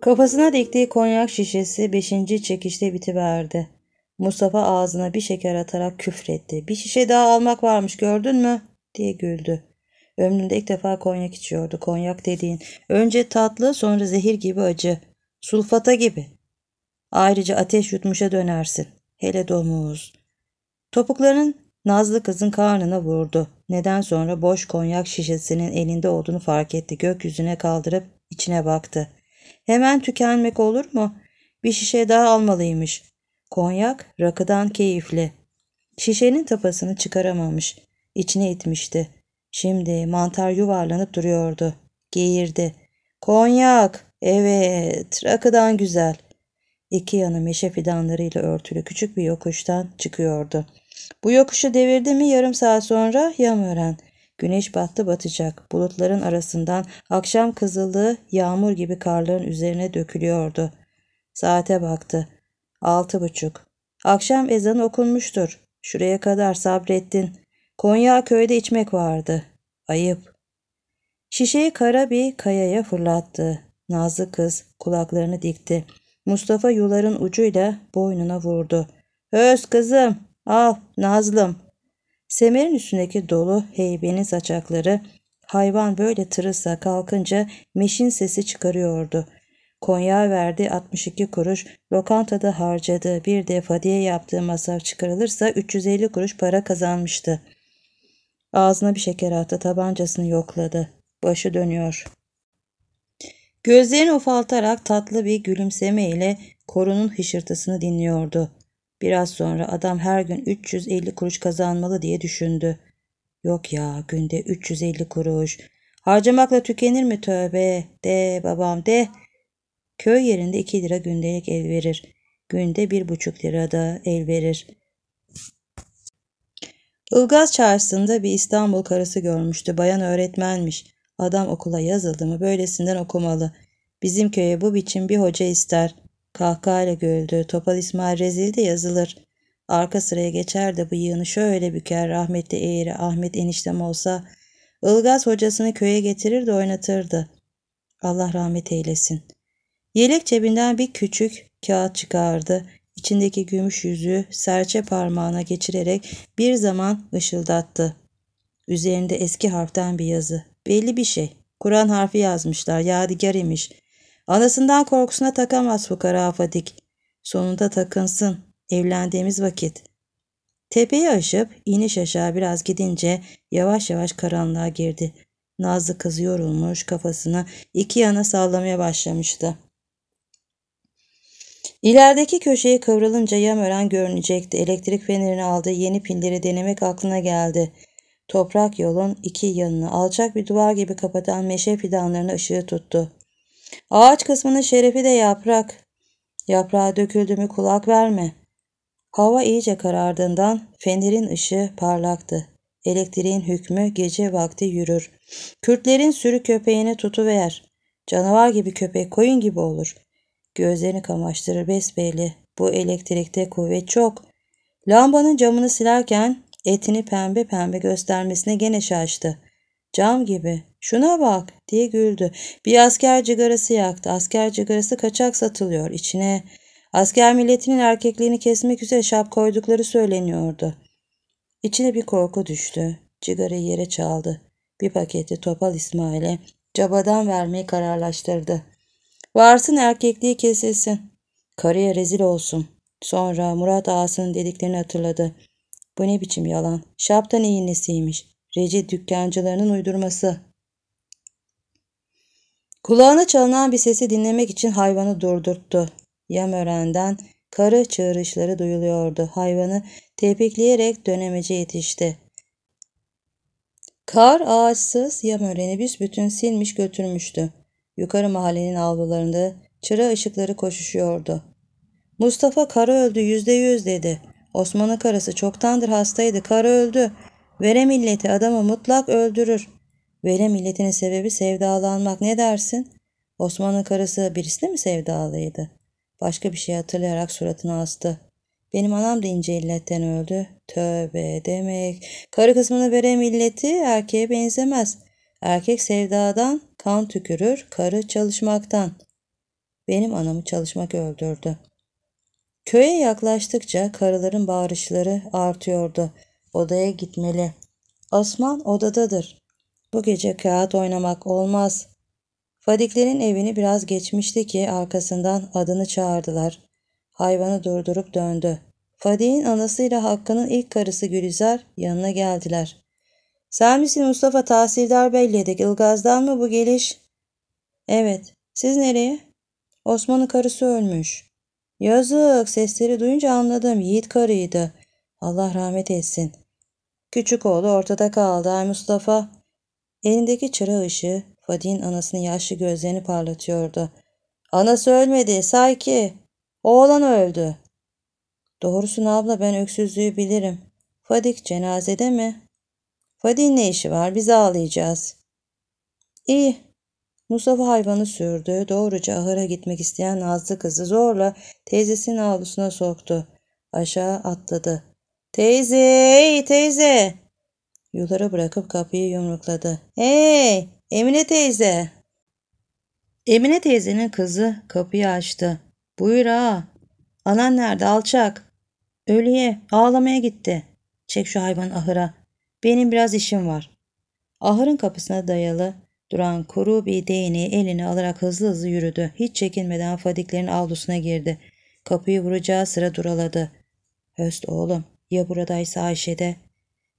Kafasına diktiği konyak şişesi beşinci çekişte bitiverdi. Mustafa ağzına bir şeker atarak küfretti. Bir şişe daha almak varmış gördün mü? diye güldü. Ömründe ilk defa konyak içiyordu. Konyak dediğin önce tatlı sonra zehir gibi acı. Sulfata gibi. Ayrıca ateş yutmuşa dönersin. Hele domuz. Topukların Nazlı kızın karnına vurdu. Neden sonra boş konyak şişesinin elinde olduğunu fark etti. Gökyüzüne kaldırıp içine baktı. Hemen tükenmek olur mu? Bir şişe daha almalıymış. Konyak rakıdan keyifli. Şişenin tapasını çıkaramamış. İçine itmişti. Şimdi mantar yuvarlanıp duruyordu. Geğirdi. Konyak. Evet. Rakıdan güzel. İki yanı meşe fidanlarıyla örtülü küçük bir yokuştan çıkıyordu. Bu yokuşu devirdi mi yarım saat sonra yamören. Güneş battı batacak. Bulutların arasından akşam kızıllığı yağmur gibi karların üzerine dökülüyordu. Saate baktı. Altı buçuk. Akşam ezanı okunmuştur. Şuraya kadar sabrettin. Konya köyde içmek vardı. Ayıp. Şişeyi kara bir kayaya fırlattı. Nazlı kız kulaklarını dikti. Mustafa yuların ucuyla boynuna vurdu. Öz kızım al Nazlım Semerin üstündeki dolu heybenin saçakları hayvan böyle tırısa kalkınca meşin sesi çıkarıyordu. Konya verdi 62 kuruş, lokantada harcadı. bir defa diye yaptığı masraf çıkarılırsa 350 kuruş para kazanmıştı. Ağzına bir şeker attı, tabancasını yokladı. Başı dönüyor. Gözlerini ufaltarak tatlı bir gülümseme ile korunun hışırtısını dinliyordu. Biraz sonra adam her gün 350 kuruş kazanmalı diye düşündü. Yok ya günde 350 kuruş. Harcamakla tükenir mi tövbe? De babam de. Köy yerinde 2 lira gündelik el verir. Günde 1,5 lira da el verir. Ilgaz çarşısında bir İstanbul karısı görmüştü. Bayan öğretmenmiş. Adam okula yazıldı mı böylesinden okumalı. Bizim köye bu biçim bir hoca ister.'' Kahkahayla güldü. Topal İsmail rezil de yazılır. Arka sıraya geçer de bıyığını şöyle büker rahmetli eğri Ahmet eniştem olsa Ilgaz hocasını köye getirir de oynatırdı. Allah rahmet eylesin. Yelek cebinden bir küçük kağıt çıkardı. İçindeki gümüş yüzü serçe parmağına geçirerek bir zaman ışıldattı. Üzerinde eski harften bir yazı. Belli bir şey. Kur'an harfi yazmışlar. Yadigar imiş. Anasından korkusuna takamaz bu fukara Fadik. Sonunda takınsın. Evlendiğimiz vakit. Tepeyi aşıp iniş aşağı biraz gidince yavaş yavaş karanlığa girdi. Nazlı kız yorulmuş kafasını iki yana sallamaya başlamıştı. İlerideki köşeyi kıvrılınca yamören görünecekti. Elektrik fenerini aldı yeni pilleri denemek aklına geldi. Toprak yolun iki yanını alçak bir duvar gibi kapatan meşe fidanlarını ışığı tuttu. Ağaç kısmının şerefi de yaprak. Yaprağa döküldü mü kulak verme. Hava iyice karardığından fenerin ışığı parlaktı. Elektriğin hükmü gece vakti yürür. Kürtlerin sürü köpeğini tutuver. Canavar gibi köpek koyun gibi olur. Gözlerini kamaştırır besbelli. Bu elektrikte kuvvet çok. Lambanın camını silerken etini pembe pembe göstermesine gene şaştı. Cam gibi Şuna bak diye güldü. Bir asker cigarası yaktı. Asker cigarası kaçak satılıyor içine. Asker milletinin erkekliğini kesmek üzere şap koydukları söyleniyordu. İçine bir korku düştü. Cigarayı yere çaldı. Bir paketi Topal İsmail'e cabadan vermeyi kararlaştırdı. Varsın erkekliği kesilsin. Karıya rezil olsun. Sonra Murat Ağası'nın dediklerini hatırladı. Bu ne biçim yalan? Şaptan iğnesiymiş. nesiymiş. Reci dükkancılarının uydurması. Kulağına çalınan bir sesi dinlemek için hayvanı durdurttu. Yamörenden karı çığırışları duyuluyordu. Hayvanı tepikleyerek dönemece yetişti. Kar ağaçsız yamöreni büsbütün silmiş götürmüştü. Yukarı mahallenin avlularında çıra ışıkları koşuşuyordu. Mustafa karı öldü yüzde yüz dedi. Osman'ın karısı çoktandır hastaydı karı öldü. Vere milleti adamı mutlak öldürür. Böyle milletinin sebebi sevdalanmak ne dersin? Osman'ın karısı birisi mi sevdalıydı? Başka bir şey hatırlayarak suratını astı. Benim anam da ince illetten öldü. Tövbe demek. Karı kısmını veren milleti erkeğe benzemez. Erkek sevdadan kan tükürür, karı çalışmaktan. Benim anamı çalışmak öldürdü. Köye yaklaştıkça karıların bağırışları artıyordu. Odaya gitmeli. Osman odadadır. Bu gece kağıt oynamak olmaz. Fadiklerin evini biraz geçmişti ki arkasından adını çağırdılar. Hayvanı durdurup döndü. Fadik'in anasıyla Hakkı'nın ilk karısı Gülizar yanına geldiler. Sen misin Mustafa Tahsildar Beyledik Ilgaz'dan mı bu geliş? Evet. Siz nereye? Osman'ın karısı ölmüş. Yazık sesleri duyunca anladım Yiğit karıydı. Allah rahmet etsin. Küçük oğlu ortada kaldı Ay Mustafa. Elindeki çıra ışığı Fadi'nin anasının yaşlı gözlerini parlatıyordu. Anası ölmedi say ki. Oğlan öldü. Doğrusunu abla ben öksüzlüğü bilirim. Fadik cenazede mi? Fadin ne işi var biz ağlayacağız. İyi. Mustafa hayvanı sürdü. Doğruca ahıra gitmek isteyen Nazlı kızı zorla teyzesinin avlusuna soktu. Aşağı atladı. Teyze, ey teyze! Yukarı bırakıp kapıyı yumrukladı. ''Hey Emine teyze!'' Emine teyzenin kızı kapıyı açtı. ''Buyur ağa. Anan nerede alçak?'' ''Ölüye ağlamaya gitti. Çek şu hayvan ahıra. Benim biraz işim var.'' Ahırın kapısına dayalı duran kuru bir değneği elini alarak hızlı hızlı yürüdü. Hiç çekinmeden Fadiklerin avlusuna girdi. Kapıyı vuracağı sıra duraladı. Höst oğlum ya buradaysa Ayşe'de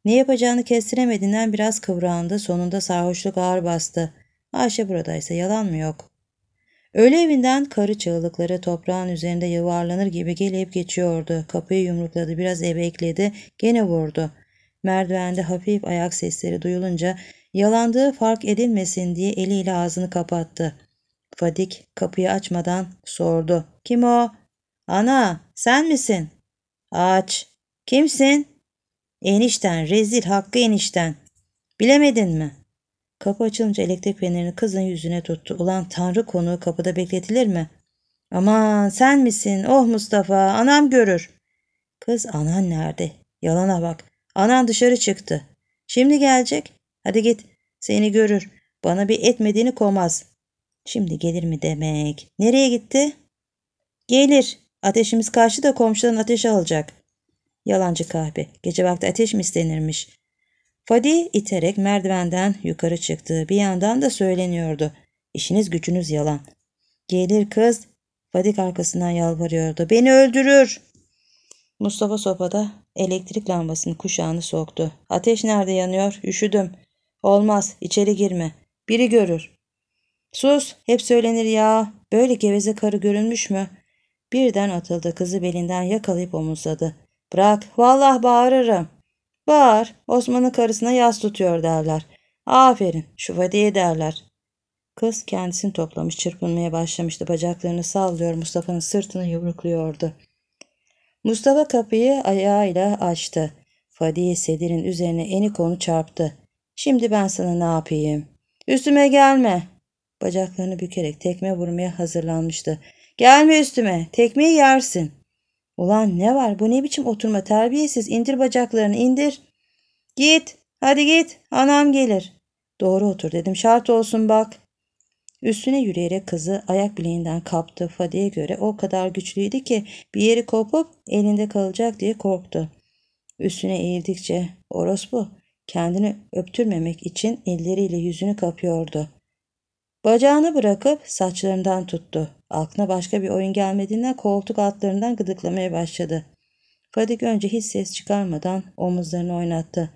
ne yapacağını kestiremediğinden biraz kıvrandı. Sonunda sarhoşluk ağır bastı. Ayşe buradaysa yalan mı yok? Öğle evinden karı çığlıkları toprağın üzerinde yuvarlanır gibi gelip geçiyordu. Kapıyı yumrukladı, biraz eve ekledi, gene vurdu. Merdivende hafif ayak sesleri duyulunca yalandığı fark edilmesin diye eliyle ağzını kapattı. Fadik kapıyı açmadan sordu. Kim o? Ana sen misin? Aç. Kimsin? Enişten rezil hakkı enişten. Bilemedin mi? Kapı açılınca elektrik fenerini kızın yüzüne tuttu. Ulan tanrı konuğu kapıda bekletilir mi? Aman sen misin? Oh Mustafa anam görür. Kız anan nerede? Yalana bak. Anan dışarı çıktı. Şimdi gelecek. Hadi git. Seni görür. Bana bir etmediğini komaz. Şimdi gelir mi demek? Nereye gitti? Gelir. Ateşimiz karşıda da komşudan ateş alacak. Yalancı kahpe. Gece vakti ateş mi istenirmiş? Fadi iterek merdivenden yukarı çıktı. Bir yandan da söyleniyordu. İşiniz gücünüz yalan. Gelir kız. Fadi arkasından yalvarıyordu. Beni öldürür. Mustafa sopada elektrik lambasının kuşağını soktu. Ateş nerede yanıyor? Üşüdüm. Olmaz. İçeri girme. Biri görür. Sus. Hep söylenir ya. Böyle geveze karı görünmüş mü? Birden atıldı. Kızı belinden yakalayıp omuzladı. Bırak, vallah bağırırım. Bağır, Osman'ın karısına yas tutuyor derler. Aferin, şu vadiye derler. Kız kendisini toplamış çırpınmaya başlamıştı. Bacaklarını sallıyor Mustafa'nın sırtını yumrukluyordu. Mustafa kapıyı ayağıyla açtı. Fadiye sedirin üzerine enik onu çarptı. Şimdi ben sana ne yapayım? Üstüme gelme. Bacaklarını bükerek tekme vurmaya hazırlanmıştı. Gelme üstüme, tekmeyi yersin. Ulan ne var bu ne biçim oturma terbiyesiz indir bacaklarını indir. Git hadi git anam gelir. Doğru otur dedim şart olsun bak. Üstüne yürüyerek kızı ayak bileğinden kaptı. Fadi'ye göre o kadar güçlüydü ki bir yeri kopup elinde kalacak diye korktu. Üstüne eğildikçe orospu kendini öptürmemek için elleriyle yüzünü kapıyordu.'' Bacağını bırakıp saçlarından tuttu. Aklına başka bir oyun gelmediğinden koltuk altlarından gıdıklamaya başladı. Fadik önce hiç ses çıkarmadan omuzlarını oynattı.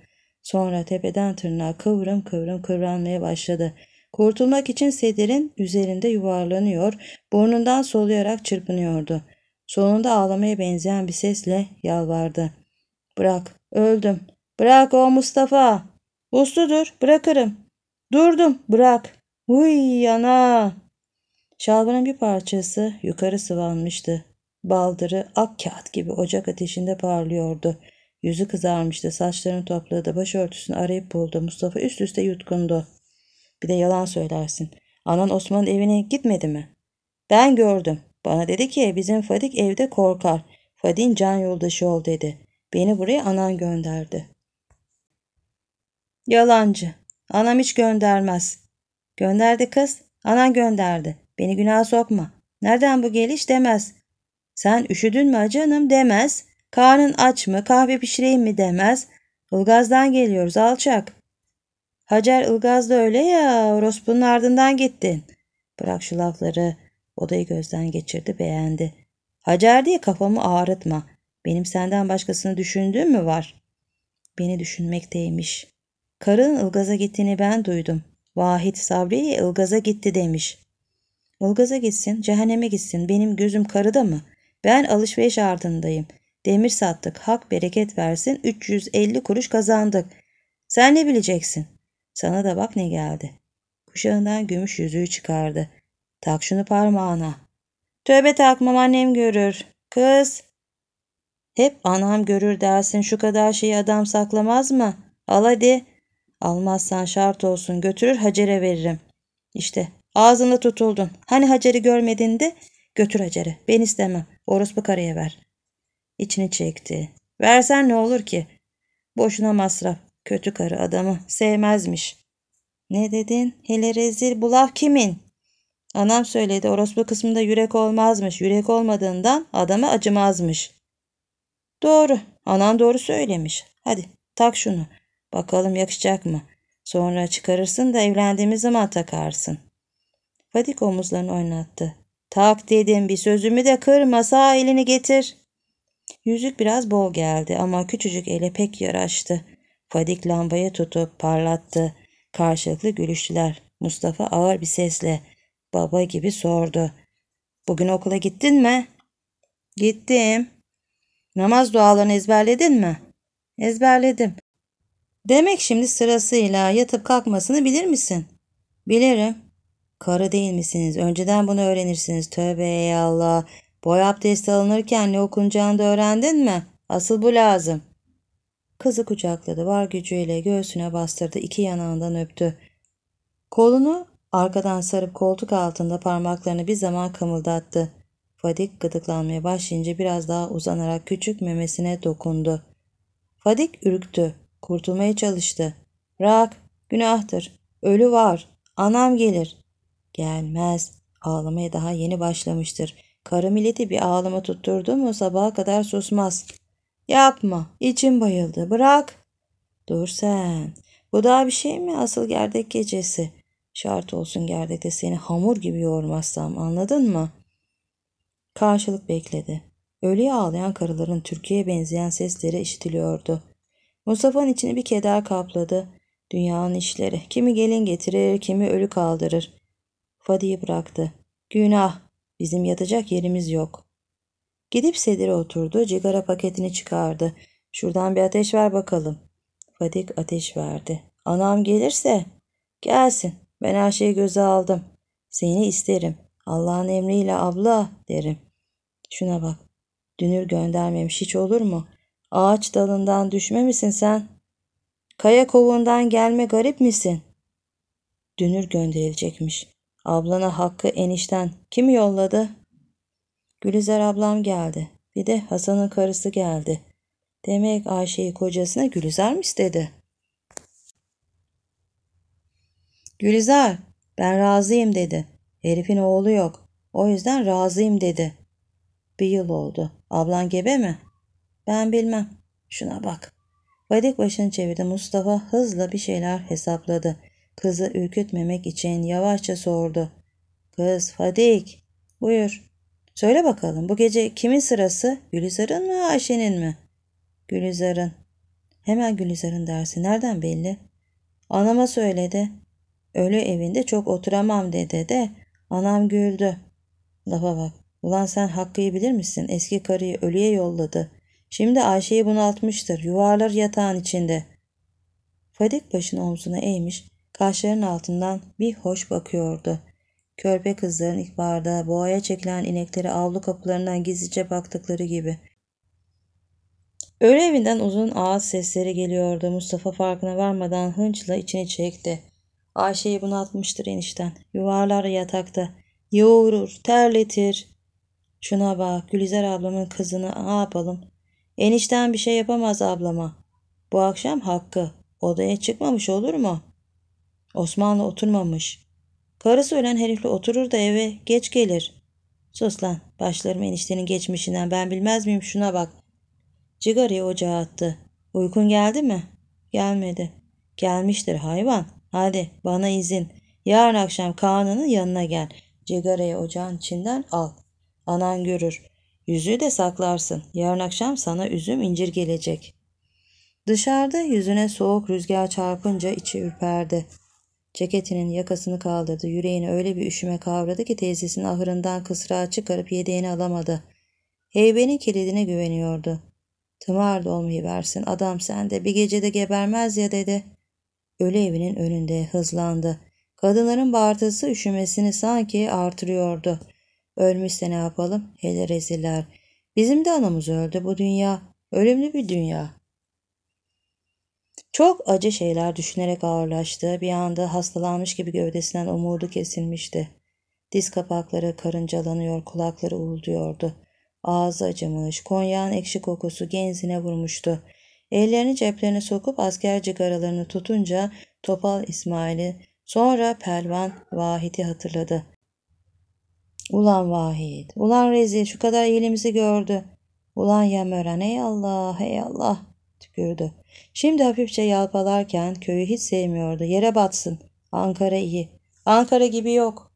Sonra tepeden tırnağa kıvrım kıvrım kıvranmaya başladı. Kurtulmak için sedirin üzerinde yuvarlanıyor, burnundan soluyarak çırpınıyordu. Sonunda ağlamaya benzeyen bir sesle yalvardı. Bırak, öldüm. Bırak o Mustafa. Usludur, bırakırım. Durdum, bırak. Huy yana! Şalvarın bir parçası yukarı sıvanmıştı. Baldırı ak kağıt gibi ocak ateşinde parlıyordu. Yüzü kızarmıştı. Saçlarını topladı. Başörtüsünü arayıp buldu. Mustafa üst üste yutkundu. Bir de yalan söylersin. Anan Osman'ın evine gitmedi mi? Ben gördüm. Bana dedi ki bizim Fadik evde korkar. Fadik'in can yoldaşı ol dedi. Beni buraya anan gönderdi. Yalancı. Anam hiç göndermez. Gönderdi kız. Anan gönderdi. Beni günah sokma. Nereden bu geliş demez. Sen üşüdün mü canım demez. Karnın aç mı kahve pişireyim mi demez. Ilgaz'dan geliyoruz alçak. Hacer Ilgaz da öyle ya orospunun ardından gittin. Bırak şu lafları. Odayı gözden geçirdi beğendi. Hacer diye kafamı ağrıtma. Benim senden başkasını düşündüğüm mü var? Beni düşünmekteymiş. Karın Ilgaz'a gittiğini ben duydum. Vahit Sabri ılgaza gitti demiş. Ilgaz'a gitsin, cehenneme gitsin. Benim gözüm karıda mı? Ben alışveriş ardındayım. Demir sattık, hak bereket versin. 350 kuruş kazandık. Sen ne bileceksin? Sana da bak ne geldi. Kuşağından gümüş yüzüğü çıkardı. Tak şunu parmağına. Tövbe takmam annem görür. Kız. Hep anam görür dersin şu kadar şeyi adam saklamaz mı? Al hadi. Almazsan şart olsun götürür Hacer'e veririm. İşte ağzında tutuldun. Hani Hacer'i görmedin de götür Hacer'i. Ben istemem. Orospu karıya ver. İçini çekti. Versen ne olur ki? Boşuna masraf. Kötü karı adamı sevmezmiş. Ne dedin? Hele rezil bu laf kimin? Anam söyledi orospu kısmında yürek olmazmış. Yürek olmadığından adama acımazmış. Doğru. Anan doğru söylemiş. Hadi tak şunu. Bakalım yakışacak mı? Sonra çıkarırsın da evlendiğimiz zaman takarsın. Fadik omuzlarını oynattı. Tak dedim bir sözümü de kırma sağ elini getir. Yüzük biraz bol geldi ama küçücük ele pek yaraştı. Fadik lambayı tutup parlattı. Karşılıklı gülüştüler. Mustafa ağır bir sesle baba gibi sordu. Bugün okula gittin mi? Gittim. Namaz dualarını ezberledin mi? Ezberledim. Demek şimdi sırasıyla yatıp kalkmasını bilir misin? Bilirim. Karı değil misiniz? Önceden bunu öğrenirsiniz. Tövbe ey Allah. Boy abdesti alınırken ne okunacağını da öğrendin mi? Asıl bu lazım. Kızı kucakladı. Var gücüyle göğsüne bastırdı. iki yanağından öptü. Kolunu arkadan sarıp koltuk altında parmaklarını bir zaman kımıldattı. Fadik gıdıklanmaya başlayınca biraz daha uzanarak küçük memesine dokundu. Fadik ürktü. Kurtulmaya çalıştı. Rak, günahtır. Ölü var. Anam gelir. Gelmez. Ağlamaya daha yeni başlamıştır. Karı milleti bir ağlama tutturdu mu sabaha kadar susmaz. Yapma. İçim bayıldı. Bırak. Dur sen. Bu daha bir şey mi asıl gerdek gecesi? Şart olsun gerdekte seni hamur gibi yoğurmazsam anladın mı? Karşılık bekledi. Ölüye ağlayan karıların Türkiye'ye benzeyen sesleri işitiliyordu. Mustafa'nın içini bir keder kapladı. Dünyanın işleri. Kimi gelin getirir, kimi ölü kaldırır. Fadi'yi bıraktı. Günah. Bizim yatacak yerimiz yok. Gidip sedire oturdu. Cigara paketini çıkardı. Şuradan bir ateş ver bakalım. Fadik ateş verdi. Anam gelirse gelsin. Ben her şeyi göze aldım. Seni isterim. Allah'ın emriyle abla derim. Şuna bak. Dünür göndermemiş hiç olur mu? Ağaç dalından düşme misin sen? Kaya kovuğundan gelme garip misin? Dünür gönderilecekmiş. Ablana Hakkı enişten kim yolladı? Gülizar ablam geldi. Bir de Hasan'ın karısı geldi. Demek Ayşe'yi kocasına Gülizar mı istedi? Gülizar ben razıyım dedi. Herifin oğlu yok. O yüzden razıyım dedi. Bir yıl oldu. Ablan gebe mi? Ben bilmem. Şuna bak. Vadik başını çevirdi. Mustafa hızla bir şeyler hesapladı. Kızı ürkütmemek için yavaşça sordu. Kız Fadik. Buyur. Söyle bakalım bu gece kimin sırası? Gülizar'ın mı Ayşe'nin mi? Gülizar'ın. Hemen Gülizar'ın dersi nereden belli? Anama söyledi. Ölü evinde çok oturamam dedi de anam güldü. Lafa bak. Ulan sen Hakkı'yı bilir misin? Eski karıyı ölüye yolladı. Şimdi Ayşe'yi bunaltmıştır. Yuvarlar yatağın içinde. Fadik başını omzuna eğmiş, kaşlarının altından bir hoş bakıyordu. Körpe kızların ihbarda boğaya çekilen inekleri avlu kapılarından gizlice baktıkları gibi. Öğle evinden uzun ağız sesleri geliyordu. Mustafa farkına varmadan hınçla içini çekti. Ayşe'yi bunaltmıştır enişten. Yuvarlar yatakta. Yoğurur, terletir. Şuna bak Gülizar ablamın kızını ne yapalım? Enişten bir şey yapamaz ablama. Bu akşam Hakkı. Odaya çıkmamış olur mu? Osmanlı oturmamış. Karısı ölen herifle oturur da eve geç gelir. Sus lan. Başlarım eniştenin geçmişinden. Ben bilmez miyim şuna bak. Cigarayı ocağa attı. Uykun geldi mi? Gelmedi. Gelmiştir hayvan. Hadi bana izin. Yarın akşam Kaan'ın yanına gel. Cigarayı ocağın içinden al. Anan görür. Yüzüğü de saklarsın. Yarın akşam sana üzüm incir gelecek. Dışarıda yüzüne soğuk rüzgar çarpınca içi ürperdi. Ceketinin yakasını kaldırdı. Yüreğini öyle bir üşüme kavradı ki teyzesinin ahırından kısrağı çıkarıp yedeğini alamadı. Heybenin kilidine güveniyordu. Tımar dolmayı versin adam sende bir gecede gebermez ya dedi. Ölü evinin önünde hızlandı. Kadınların bağırtısı üşümesini sanki artırıyordu. Ölmüşse ne yapalım? Hele reziller. Bizim de anamız öldü bu dünya. Ölümlü bir dünya. Çok acı şeyler düşünerek ağırlaştı. Bir anda hastalanmış gibi gövdesinden umudu kesilmişti. Diz kapakları karıncalanıyor, kulakları uğulduyordu. Ağzı acımış, konyağın ekşi kokusu genzine vurmuştu. Ellerini ceplerine sokup asker cigaralarını tutunca Topal İsmail'i sonra Pelvan Vahit'i hatırladı. Ulan vahid, ulan rezil şu kadar iyiliğimizi gördü. Ulan yamören ey Allah, ey Allah tükürdü. Şimdi hafifçe yalpalarken köyü hiç sevmiyordu. Yere batsın. Ankara iyi. Ankara gibi yok.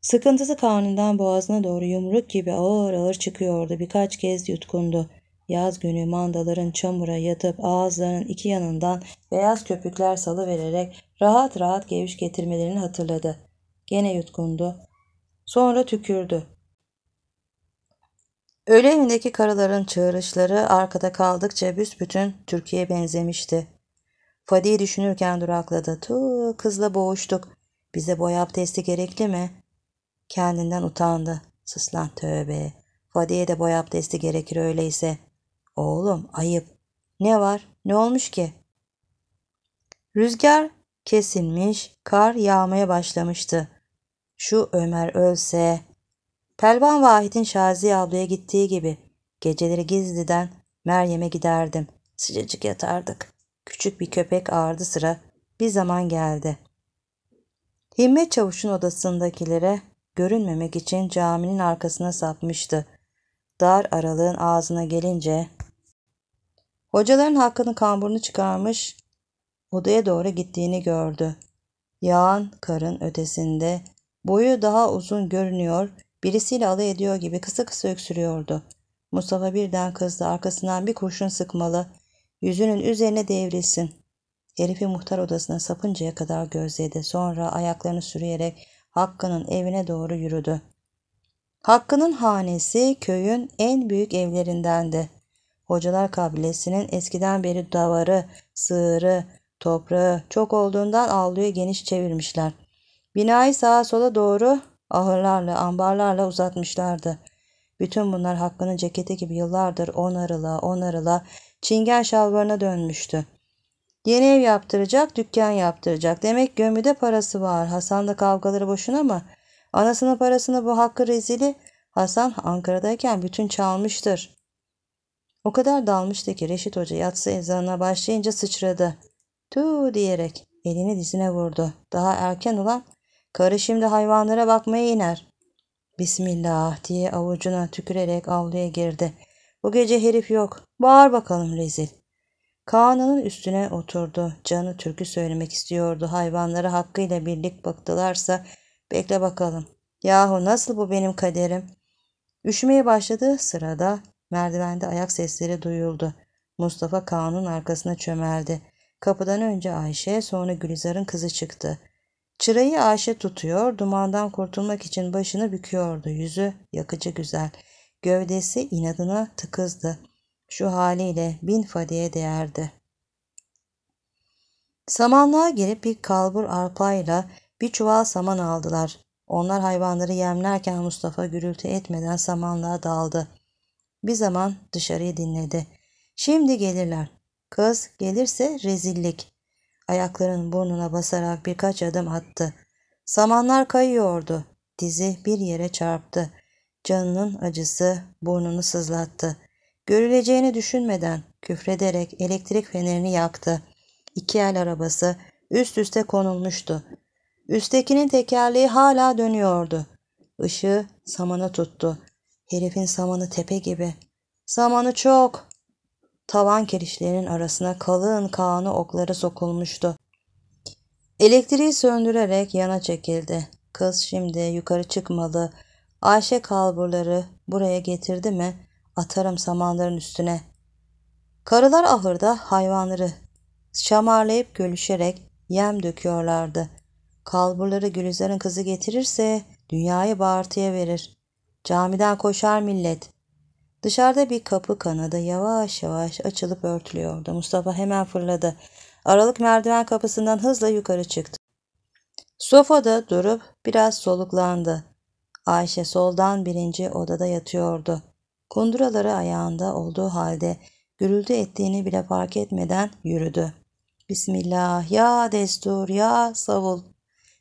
Sıkıntısı karnından boğazına doğru yumruk gibi ağır ağır çıkıyordu. Birkaç kez yutkundu. Yaz günü mandaların çamura yatıp ağızlarının iki yanından beyaz köpükler salıvererek rahat rahat geviş getirmelerini hatırladı. Gene yutkundu. Sonra tükürdü. Öğle evindeki karıların çığırışları arkada kaldıkça büsbütün Türkiye benzemişti. Fadi'yi düşünürken durakladı. Tu kızla boğuştuk. Bize boy abdesti gerekli mi? Kendinden utandı. Sıslan tövbe. Fadi'ye de boy abdesti gerekir öyleyse. Oğlum ayıp. Ne var? Ne olmuş ki? Rüzgar kesilmiş, kar yağmaya başlamıştı. Şu Ömer ölse... Pelvan Vahit'in Şazi ablaya gittiği gibi geceleri gizliden Meryem'e giderdim. Sıcacık yatardık. Küçük bir köpek ağırdı sıra bir zaman geldi. Himmet Çavuş'un odasındakilere görünmemek için caminin arkasına sapmıştı. Dar aralığın ağzına gelince hocaların hakkını kamburunu çıkarmış odaya doğru gittiğini gördü. Yağan karın ötesinde Boyu daha uzun görünüyor, birisiyle alay ediyor gibi kısa kısa öksürüyordu. Mustafa birden kızdı, arkasından bir kurşun sıkmalı. Yüzünün üzerine devrilsin. Herifi muhtar odasına sapıncaya kadar gözledi. Sonra ayaklarını sürüyerek Hakkı'nın evine doğru yürüdü. Hakkı'nın hanesi köyün en büyük evlerindendi. Hocalar kabilesinin eskiden beri davarı, sığırı, toprağı çok olduğundan avluyu geniş çevirmişler. Binayı sağa sola doğru ahırlarla, ambarlarla uzatmışlardı. Bütün bunlar Hakkı'nın ceketi gibi yıllardır onarıla onarıla çingen şalvarına dönmüştü. Yeni ev yaptıracak, dükkan yaptıracak. Demek gömüde parası var. Hasan'la kavgaları boşuna mı? Anasının parasını bu Hakkı rezili Hasan Ankara'dayken bütün çalmıştır. O kadar dalmıştı ki Reşit Hoca yatsı ezanına başlayınca sıçradı. Tu diyerek elini dizine vurdu. Daha erken olan Karı şimdi hayvanlara bakmaya iner. Bismillah diye avucuna tükürerek avluya girdi. Bu gece herif yok. Bağır bakalım rezil. Kaan'ın üstüne oturdu. Canı türkü söylemek istiyordu. Hayvanlara hakkıyla birlik baktılarsa bekle bakalım. Yahu nasıl bu benim kaderim? Üşümeye başladığı sırada merdivende ayak sesleri duyuldu. Mustafa Kaan'ın arkasına çömeldi. Kapıdan önce Ayşe sonra Gülizar'ın kızı çıktı. Çırayı Ayşe tutuyor, dumandan kurtulmak için başını büküyordu. Yüzü yakıcı güzel, gövdesi inadına tıkızdı. Şu haliyle bin fadiye değerdi. Samanlığa girip bir kalbur arpayla bir çuval saman aldılar. Onlar hayvanları yemlerken Mustafa gürültü etmeden samanlığa daldı. Bir zaman dışarıyı dinledi. Şimdi gelirler. Kız gelirse rezillik. Ayaklarının burnuna basarak birkaç adım attı. Samanlar kayıyordu. Dizi bir yere çarptı. Canının acısı burnunu sızlattı. Görüleceğini düşünmeden küfrederek elektrik fenerini yaktı. İki el arabası üst üste konulmuştu. Üsttekinin tekerleği hala dönüyordu. Işığı samana tuttu. Herifin samanı tepe gibi. Samanı çok tavan kirişlerinin arasına kalın kağını okları sokulmuştu. Elektriği söndürerek yana çekildi. Kız şimdi yukarı çıkmalı. Ayşe kalburları buraya getirdi mi atarım samanların üstüne. Karılar ahırda hayvanları şamarlayıp gülüşerek yem döküyorlardı. Kalburları Gülizar'ın kızı getirirse dünyayı bağırtıya verir. Camiden koşar millet. Dışarıda bir kapı kanadı yavaş yavaş açılıp örtülüyordu. Mustafa hemen fırladı. Aralık merdiven kapısından hızla yukarı çıktı. Sofada durup biraz soluklandı. Ayşe soldan birinci odada yatıyordu. Kunduraları ayağında olduğu halde gürültü ettiğini bile fark etmeden yürüdü. Bismillah ya destur ya savul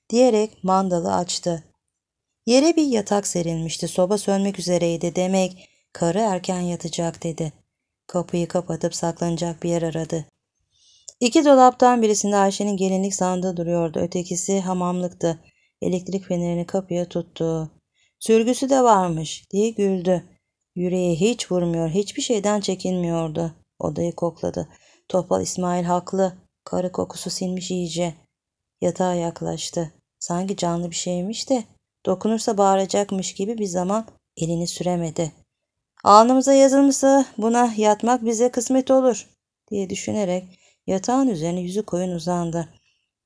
diyerek mandalı açtı. Yere bir yatak serilmişti. Soba sönmek üzereydi demek Karı erken yatacak dedi. Kapıyı kapatıp saklanacak bir yer aradı. İki dolaptan birisinde Ayşe'nin gelinlik sandığı duruyordu. Ötekisi hamamlıktı. Elektrik fenerini kapıya tuttu. Sürgüsü de varmış diye güldü. Yüreğe hiç vurmuyor, hiçbir şeyden çekinmiyordu. Odayı kokladı. Topal İsmail haklı. Karı kokusu sinmiş iyice. Yatağa yaklaştı. Sanki canlı bir şeymiş de dokunursa bağıracakmış gibi bir zaman elini süremedi. Alnımıza yazılmışsa buna yatmak bize kısmet olur diye düşünerek yatağın üzerine yüzü koyun uzandı.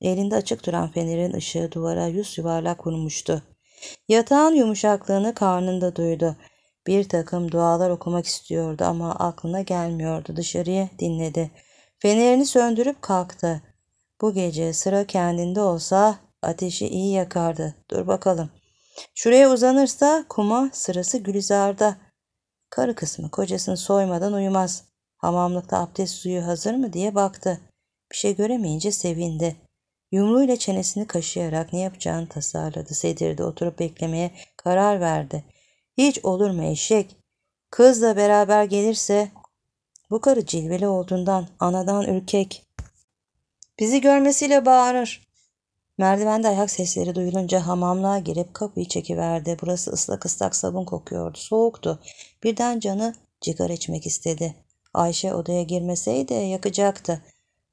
Elinde açık duran fenerin ışığı duvara yüz yuvarlak vurmuştu. Yatağın yumuşaklığını karnında duydu. Bir takım dualar okumak istiyordu ama aklına gelmiyordu. Dışarıya dinledi. Fenerini söndürüp kalktı. Bu gece sıra kendinde olsa ateşi iyi yakardı. Dur bakalım. Şuraya uzanırsa kuma sırası Gülizar'da. Karı kısmı kocasını soymadan uyumaz. Hamamlıkta abdest suyu hazır mı diye baktı. Bir şey göremeyince sevindi. Yumruğuyla çenesini kaşıyarak ne yapacağını tasarladı. Sedirde oturup beklemeye karar verdi. Hiç olur mu eşek? Kızla beraber gelirse bu karı cilveli olduğundan anadan ürkek. Bizi görmesiyle bağırır. Merdivende ayak sesleri duyulunca hamamlığa girip kapıyı çekiverdi. Burası ıslak ıslak sabun kokuyordu. Soğuktu. Birden canı cigar içmek istedi. Ayşe odaya girmeseydi yakacaktı.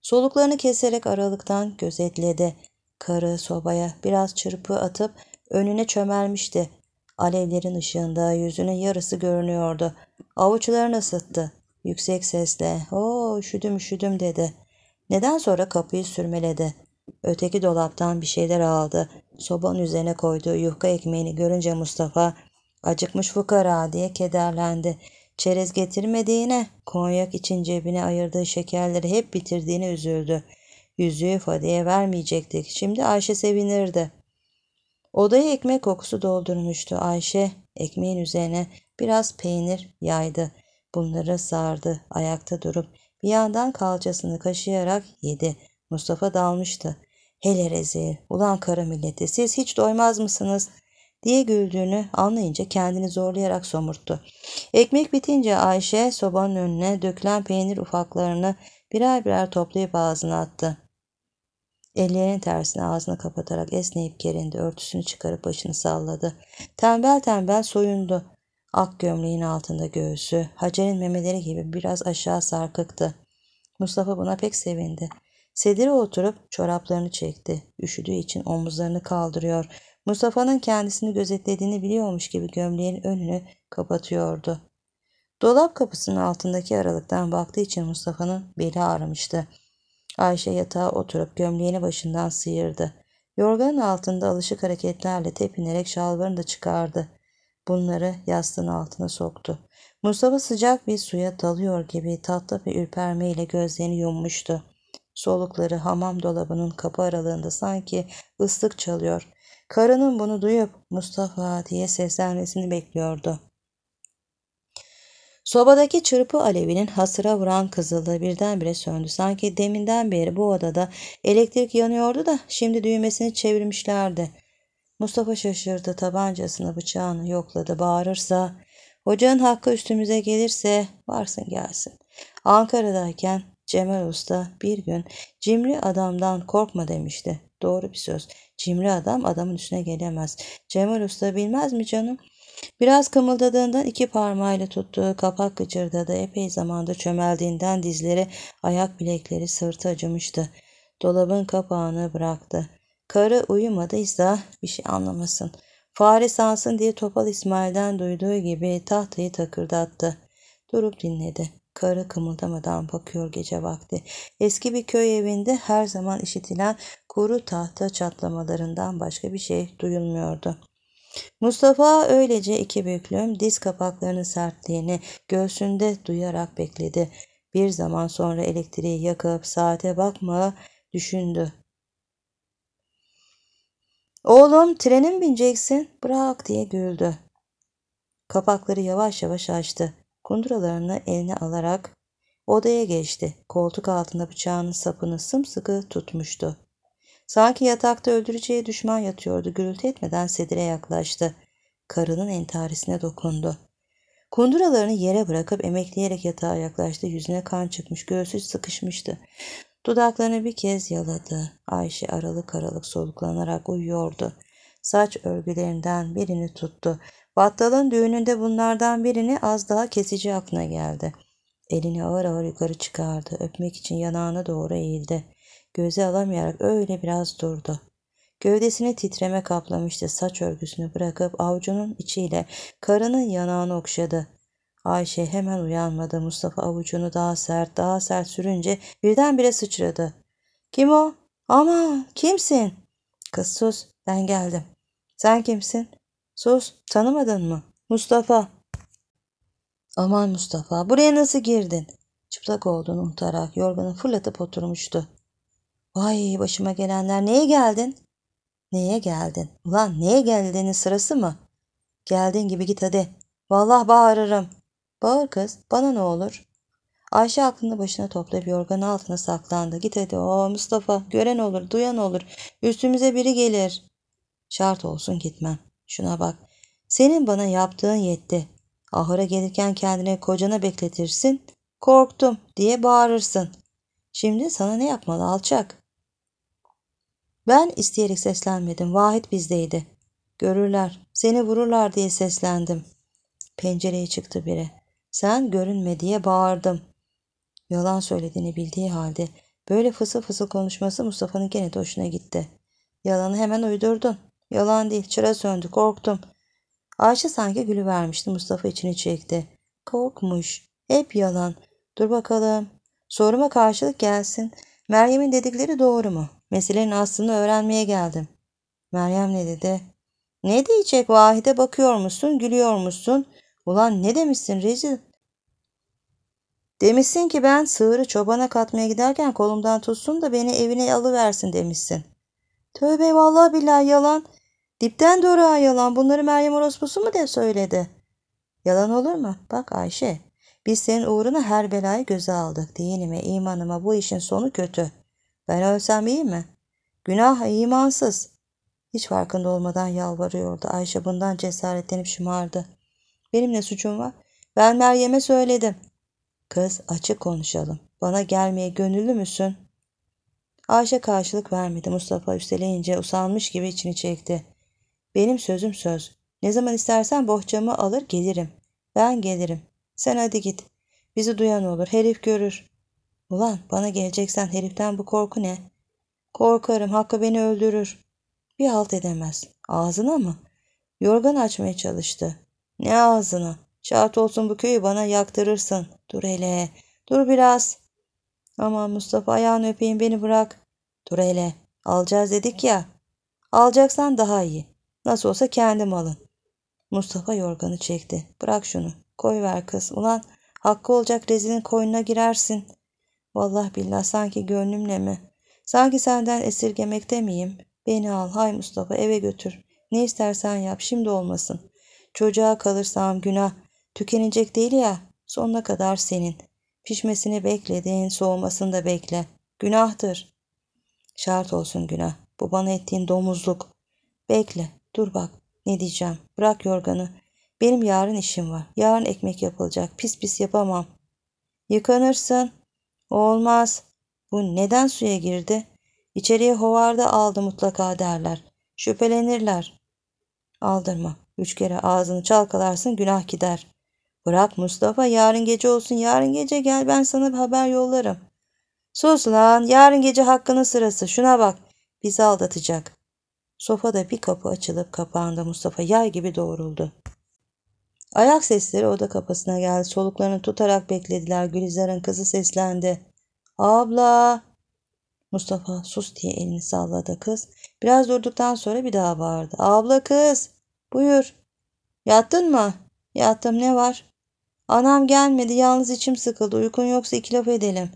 Soluklarını keserek aralıktan gözetledi. Karı sobaya biraz çırpı atıp önüne çömelmişti. Alevlerin ışığında yüzünün yarısı görünüyordu. Avuçlarını ısıttı. Yüksek sesle ''Oo üşüdüm üşüdüm'' dedi. Neden sonra kapıyı sürmeledi. Öteki dolaptan bir şeyler aldı. Sobanın üzerine koyduğu yufka ekmeğini görünce Mustafa acıkmış fukara diye kederlendi. Çerez getirmediğine, konyak için cebine ayırdığı şekerleri hep bitirdiğine üzüldü. Yüzüğü Fadi'ye vermeyecektik. Şimdi Ayşe sevinirdi. Odayı ekmek kokusu doldurmuştu. Ayşe ekmeğin üzerine biraz peynir yaydı. Bunları sardı. Ayakta durup bir yandan kalçasını kaşıyarak yedi. Mustafa dalmıştı. Hele rezil, ulan kara milleti siz hiç doymaz mısınız? diye güldüğünü anlayınca kendini zorlayarak somurttu. Ekmek bitince Ayşe sobanın önüne dökülen peynir ufaklarını birer birer toplayıp ağzına attı. Ellerinin tersine ağzına kapatarak esneyip gerindi. Örtüsünü çıkarıp başını salladı. Tembel tembel soyundu. Ak gömleğin altında göğsü, Hacer'in memeleri gibi biraz aşağı sarkıktı. Mustafa buna pek sevindi. Sedire oturup çoraplarını çekti. Üşüdüğü için omuzlarını kaldırıyor. Mustafa'nın kendisini gözetlediğini biliyormuş gibi gömleğin önünü kapatıyordu. Dolap kapısının altındaki aralıktan baktığı için Mustafa'nın beli ağrımıştı. Ayşe yatağa oturup gömleğini başından sıyırdı. Yorganın altında alışık hareketlerle tepinerek şalvarını da çıkardı. Bunları yastığın altına soktu. Mustafa sıcak bir suya dalıyor gibi tatlı bir ürpermeyle gözlerini yummuştu. Solukları hamam dolabının kapı aralığında sanki ıslık çalıyor. Karının bunu duyup Mustafa diye seslenmesini bekliyordu. Sobadaki çırpı alevinin hasıra vuran kızıllığı birdenbire söndü. Sanki deminden beri bu odada elektrik yanıyordu da şimdi düğmesini çevirmişlerdi. Mustafa şaşırdı. Tabancasını bıçağını yokladı. Bağırırsa, hocanın hakkı üstümüze gelirse varsın gelsin. Ankara'dayken Cemal Usta bir gün cimri adamdan korkma demişti. Doğru bir söz. Cimri adam adamın üstüne gelemez. Cemal Usta bilmez mi canım? Biraz kımıldadığından iki parmağıyla tuttuğu kapak gıcırdadı. Epey zamanda çömeldiğinden dizleri, ayak bilekleri sırtı acımıştı. Dolabın kapağını bıraktı. Karı uyumadıysa bir şey anlamasın. Fare sansın diye Topal İsmail'den duyduğu gibi tahtayı takırdattı. Durup dinledi. Karı kımıldamadan bakıyor gece vakti. Eski bir köy evinde her zaman işitilen kuru tahta çatlamalarından başka bir şey duyulmuyordu. Mustafa öylece iki büklüm diz kapaklarının sertliğini göğsünde duyarak bekledi. Bir zaman sonra elektriği yakıp saate bakma düşündü. Oğlum trenin bineceksin bırak diye güldü. Kapakları yavaş yavaş açtı. Kunduralarını eline alarak odaya geçti. Koltuk altında bıçağının sapını sımsıkı tutmuştu. Sanki yatakta öldüreceği düşman yatıyordu. Gürültü etmeden sedire yaklaştı. Karının entarisine dokundu. Kunduralarını yere bırakıp emekleyerek yatağa yaklaştı. Yüzüne kan çıkmış, göğsü sıkışmıştı. Dudaklarını bir kez yaladı. Ayşe aralık aralık soluklanarak uyuyordu. Saç örgülerinden birini tuttu. Battal'ın düğününde bunlardan birini az daha kesici aklına geldi. Elini ağır ağır yukarı çıkardı. Öpmek için yanağına doğru eğildi. Göze alamayarak öyle biraz durdu. Gövdesini titreme kaplamıştı. Saç örgüsünü bırakıp avucunun içiyle karının yanağını okşadı. Ayşe hemen uyanmadı. Mustafa avucunu daha sert daha sert sürünce birdenbire sıçradı. Kim o? Ama kimsin? Kız sus ben geldim. Sen kimsin? Sus tanımadın mı? Mustafa. Aman Mustafa buraya nasıl girdin? Çıplak olduğunu unutarak yorganı fırlatıp oturmuştu. Vay başıma gelenler neye geldin? Neye geldin? Ulan neye geldiğinin sırası mı? Geldiğin gibi git hadi. Vallahi bağırırım. Bağır kız bana ne olur? Ayşe aklını başına toplayıp yorganın altına saklandı. Git hadi o Mustafa gören olur duyan olur. Üstümüze biri gelir. Şart olsun gitmem. Şuna bak. Senin bana yaptığın yetti. Ahıra gelirken kendine kocana bekletirsin. Korktum diye bağırırsın. Şimdi sana ne yapmalı alçak? Ben isteyerek seslenmedim. Vahit bizdeydi. Görürler. Seni vururlar diye seslendim. Pencereye çıktı biri. Sen görünme diye bağırdım. Yalan söylediğini bildiği halde böyle fısı fısı konuşması Mustafa'nın gene de hoşuna gitti. Yalanı hemen uydurdun. Yalan değil çıra söndü korktum. Ayşe sanki gülü vermişti Mustafa içini çekti. Korkmuş. Hep yalan. Dur bakalım. Soruma karşılık gelsin. Meryem'in dedikleri doğru mu? Meselenin aslını öğrenmeye geldim. Meryem ne dedi? Ne diyecek Vahide bakıyor musun, gülüyor musun? Ulan ne demişsin rezil? Demişsin ki ben sığırı çobana katmaya giderken kolumdan tutsun da beni evine alıversin demişsin. Tövbe vallahi billahi yalan. Dipten doğru yalan bunları Meryem orospusu mu de söyledi. Yalan olur mu? Bak Ayşe biz senin uğruna her belayı göze aldık. Dinime imanıma bu işin sonu kötü. Ben ölsem iyi mi? Günah imansız. Hiç farkında olmadan yalvarıyordu. Ayşe bundan cesaretlenip şımardı. Benim ne suçum var? Ben Meryem'e söyledim. Kız açık konuşalım. Bana gelmeye gönüllü müsün? Ayşe karşılık vermedi. Mustafa üsteleyince usanmış gibi içini çekti. Benim sözüm söz. Ne zaman istersen bohçamı alır gelirim. Ben gelirim. Sen hadi git. Bizi duyan olur. Herif görür. Ulan bana geleceksen heriften bu korku ne? Korkarım. Hakkı beni öldürür. Bir halt edemez. Ağzına mı? Yorgan açmaya çalıştı. Ne ağzına? Şart olsun bu köyü bana yaktırırsın. Dur hele. Dur biraz. Aman Mustafa ayağını öpeyim beni bırak. Dur hele. Alacağız dedik ya. Alacaksan daha iyi. Nasıl olsa kendim alın. Mustafa yorganı çekti. Bırak şunu. Koy ver kız. Ulan hakkı olacak rezilin koyununa girersin. Vallah billah sanki gönlümle mi? Sanki senden esirgemekte miyim? Beni al hay Mustafa eve götür. Ne istersen yap şimdi olmasın. Çocuğa kalırsam günah. Tükenecek değil ya. Sonuna kadar senin. Pişmesini bekledin, soğumasını da bekle. Günahtır. Şart olsun günah. Bu bana ettiğin domuzluk. Bekle. Dur bak ne diyeceğim. Bırak yorganı. Benim yarın işim var. Yarın ekmek yapılacak. Pis pis yapamam. Yıkanırsın. Olmaz. Bu neden suya girdi? İçeriye hovarda aldı mutlaka derler. Şüphelenirler. Aldırma. Üç kere ağzını çalkalarsın günah gider. Bırak Mustafa yarın gece olsun. Yarın gece gel ben sana bir haber yollarım. Sus lan yarın gece hakkının sırası. Şuna bak. Bizi aldatacak. Sofada bir kapı açılıp kapağında Mustafa yay gibi doğruldu. Ayak sesleri oda kapısına geldi. Soluklarını tutarak beklediler. Gülizar'ın kızı seslendi. Abla! Mustafa sus diye elini salladı kız. Biraz durduktan sonra bir daha bağırdı. Abla kız! Buyur. Yattın mı? Yattım ne var? Anam gelmedi yalnız içim sıkıldı. Uykun yoksa iki laf edelim.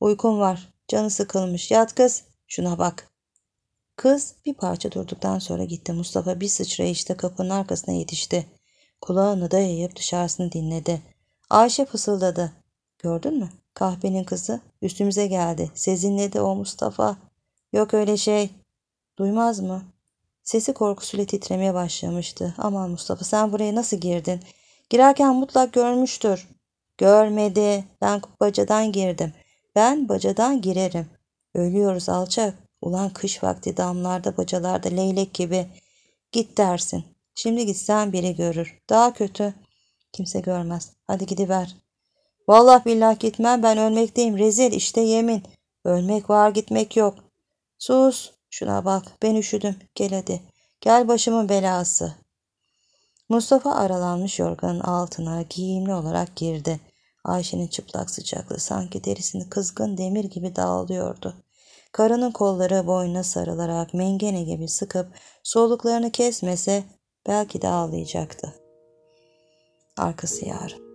Uykum var. Canı sıkılmış. Yat kız. Şuna bak. Kız bir parça durduktan sonra gitti. Mustafa bir sıçrayışta kapının arkasına yetişti. Kulağını dayayıp dışarısını dinledi. Ayşe fısıldadı. Gördün mü? Kahvenin kızı üstümüze geldi. Sezinledi o Mustafa. Yok öyle şey. Duymaz mı? Sesi korkusuyla titremeye başlamıştı. Aman Mustafa sen buraya nasıl girdin? Girerken mutlak görmüştür. Görmedi. Ben bacadan girdim. Ben bacadan girerim. Ölüyoruz alçak. Ulan kış vakti damlarda bacalarda leylek gibi. Git dersin. Şimdi gitsen biri görür. Daha kötü. Kimse görmez. Hadi gidiver. Vallahi billah gitmem ben ölmekteyim. Rezil işte yemin. Ölmek var gitmek yok. Sus. Şuna bak ben üşüdüm. Gel hadi. Gel başımın belası. Mustafa aralanmış yorganın altına giyimli olarak girdi. Ayşe'nin çıplak sıcaklığı sanki derisini kızgın demir gibi dağılıyordu. Karının kolları boynuna sarılarak mengene gibi sıkıp soluklarını kesmese belki de ağlayacaktı. Arkası yarın.